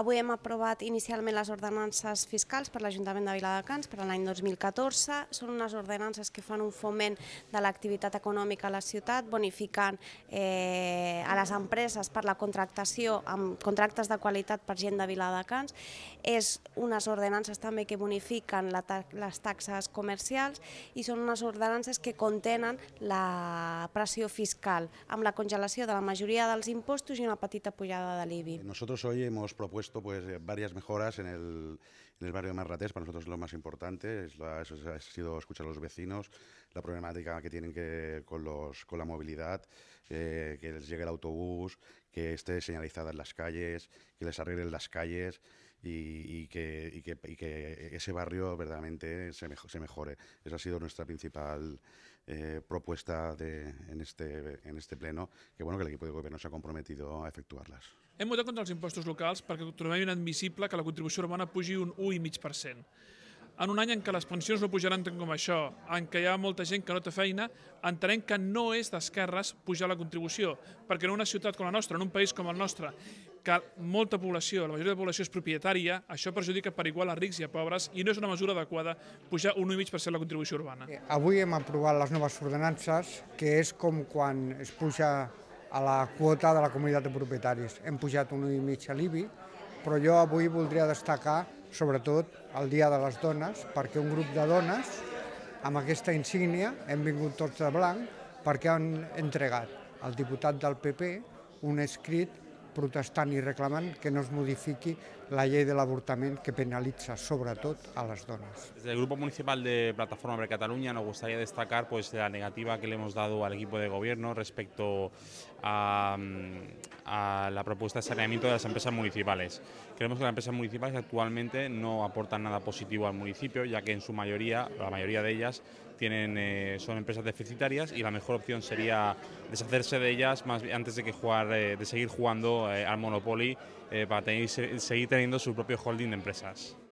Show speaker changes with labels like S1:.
S1: Avui hem aprovat inicialment les ordenances fiscals per l'Ajuntament de Viladecans per l'any 2014. Són unes ordenances que fan un foment de l'activitat econòmica a la ciutat, bonificant eh, a les empreses per la contractació amb contractes de qualitat per gent de Viladecans. És unes ordenances també que bonifiquen les taxes comercials i són unes ordenances que contenen la pressió fiscal amb la congelació de la majoria dels impostos i una petita pujada de l'IBI.
S2: Nosotros hoy hemos propuesto pues eh, varias mejoras en el, en el barrio de Marratés, para nosotros es lo más importante, eso ha sido escuchar a los vecinos, la problemática que tienen que, con, los, con la movilidad, eh, que les llegue el autobús, que esté señalizada en las calles, que les arreglen las calles, y, y, que, y, que, y, que, ese barrio verdaderamente se, mejo, se, mejore. Esa ha sido nuestra principal eh, propuesta de, en, este, en este pleno, que bueno que l'equip de govern ha comprometido a efectuarlas.
S3: Hem votat contra els impostos locals perquè trobem inadmissible que la contribució urbana pugi un 1,5%. En un any en què les pensions no pujaran tant com això, en què hi ha molta gent que no té feina, entenem que no és d'esquerres pujar la contribució, perquè en una ciutat com la nostra, en un país com el nostre, que molta població, la majoria de la població és propietària, això perjudica per igual a rics i a pobres i no és una mesura adequada pujar un 1,5% la contribució urbana. Eh,
S4: avui hem aprovat les noves ordenances, que és com quan es puja a la quota de la comunitat de propietaris. Hem pujat un 1,5 a l'IBI, però jo avui voldria destacar sobretot el Dia de les Dones, perquè un grup de dones amb aquesta insígnia hem vingut tots de blanc perquè han entregat al diputat del PP un escrit protestant y reclaman que no modifique la Ley del Abortamento que penaliza, sobre todo, a las donas.
S5: el Grupo Municipal de Plataforma per Cataluña nos gustaría destacar pues, la negativa que le hemos dado al equipo de gobierno respecto mm, a, la propuesta de saneamiento de las empresas municipales. Creemos que las empresas municipales actualmente no aportan nada positivo al municipio, ya que en su mayoría, la mayoría de ellas, tienen, eh, son empresas deficitarias y la mejor opción sería deshacerse de ellas más antes de que jugar, eh, de seguir jugando eh, al Monopoly eh, para seguir teniendo su propio holding de empresas.